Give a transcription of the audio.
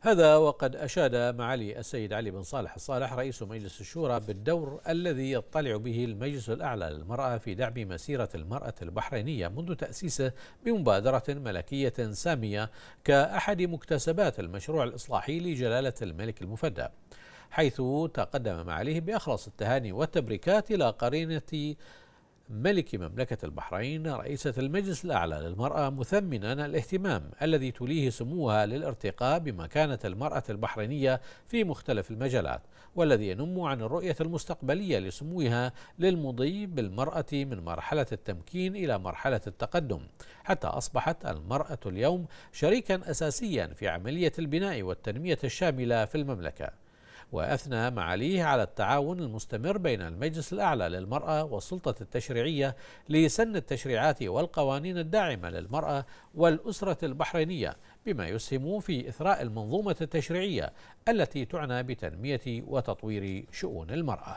هذا وقد أشاد معالي السيد علي بن صالح الصالح رئيس مجلس الشورى بالدور الذي يطلع به المجلس الأعلى للمرأة في دعم مسيرة المرأة البحرينية منذ تأسيسه بمبادرة ملكية سامية كأحد مكتسبات المشروع الإصلاحي لجلالة الملك المفدى حيث تقدم معاليه بأخلص التهاني والتبريكات إلى قرينة ملك مملكة البحرين رئيسة المجلس الأعلى للمرأة مثمنا الاهتمام الذي توليه سموها للارتقاء بمكانة المرأة البحرينية في مختلف المجالات والذي ينم عن الرؤية المستقبلية لسموها للمضي بالمرأة من مرحلة التمكين إلى مرحلة التقدم حتى أصبحت المرأة اليوم شريكا أساسيا في عملية البناء والتنمية الشاملة في المملكة وأثنى معاليه على التعاون المستمر بين المجلس الأعلى للمرأة والسلطة التشريعية لسن التشريعات والقوانين الداعمة للمرأة والأسرة البحرينية بما يسهم في إثراء المنظومة التشريعية التي تعنى بتنمية وتطوير شؤون المرأة